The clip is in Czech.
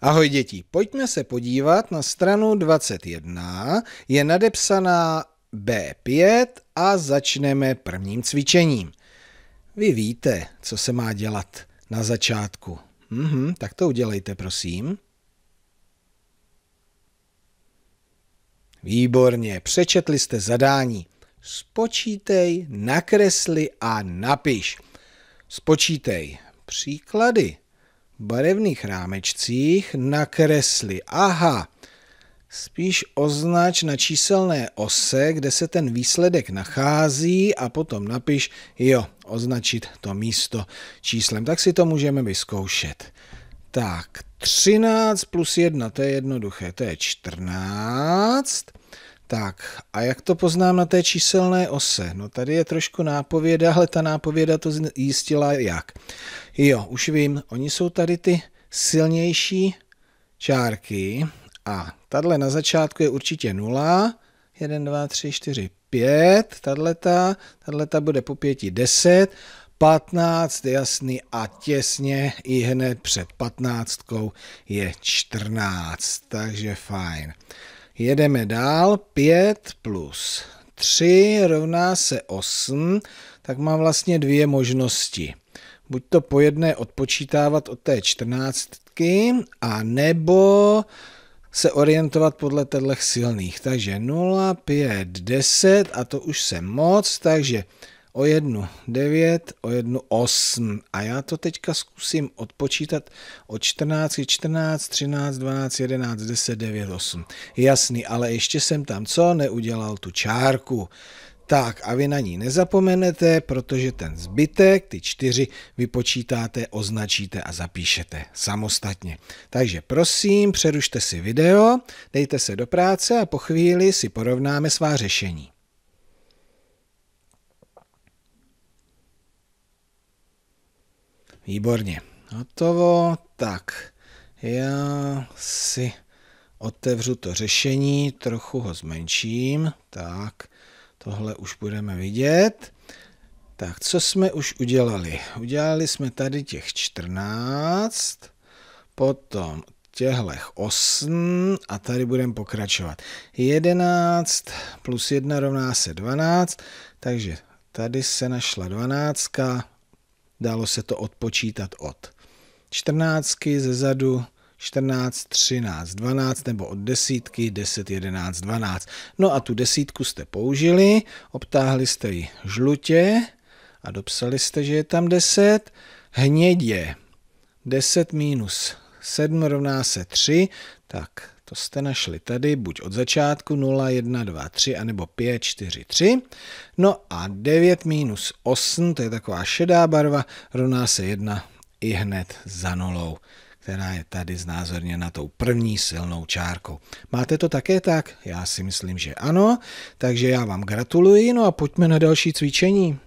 Ahoj děti, pojďme se podívat na stranu 21, je nadepsaná B5 a začneme prvním cvičením. Vy víte, co se má dělat na začátku. -hmm, tak to udělejte, prosím. Výborně, přečetli jste zadání. Spočítej, nakresli a napiš. Spočítej příklady barevných rámečcích nakresli. Aha, spíš označ na číselné ose, kde se ten výsledek nachází a potom napiš, jo, označit to místo číslem. Tak si to můžeme vyzkoušet. Tak, 13 plus 1, to je jednoduché, to je 14. Tak a jak to poznám na té číselné ose? No tady je trošku nápověda, ale ta nápověda to zjistila jak. Jo, už vím, oni jsou tady ty silnější čárky a tadle na začátku je určitě 0, 1, 2, 3, 4, 5, tadleta, tadleta bude po 5, 10, 15, jasný a těsně i hned před 15 je 14, takže fajn. Jedeme dál. 5 plus 3 rovná se 8, tak mám vlastně dvě možnosti. Buď to po jedné odpočítávat od té čtrnáctky, a nebo se orientovat podle těchto silných. Takže 0, 5, 10 a to už jsem moc, takže o jednu 9, o jednu 8. A já to teďka zkusím odpočítat o 14, 14, 13, 12, 11, 10, 9, 8. Jasný, ale ještě jsem tam co neudělal tu čárku. Tak a vy na ní nezapomenete, protože ten zbytek, ty čtyři, vypočítáte, označíte a zapíšete samostatně. Takže prosím, přerušte si video, dejte se do práce a po chvíli si porovnáme svá řešení. Výborně. Hotovo. Tak, já si otevřu to řešení, trochu ho zmenším. Tak, tohle už budeme vidět. Tak, co jsme už udělali? Udělali jsme tady těch 14, potom těhlech 8 a tady budeme pokračovat. 11 plus 1 rovná se 12, takže tady se našla 12, dalo se to odpočítat od 14 ze zadu, 14, 13, 12 nebo od desítky 10, 11, 12. No a tu desítku jste použili, obtáhli jste ji žlutě a dopsali jste, že je tam 10. Hnědě 10 minus 7 rovná se 3, tak to jste našli tady buď od začátku 0, 1, 2, 3, anebo 5, 4, 3. No a 9 minus 8, to je taková šedá barva, rovná se 1 i hned za nulou která je tady znázorněna tou první silnou čárkou. Máte to také tak? Já si myslím, že ano, takže já vám gratuluji, no a pojďme na další cvičení.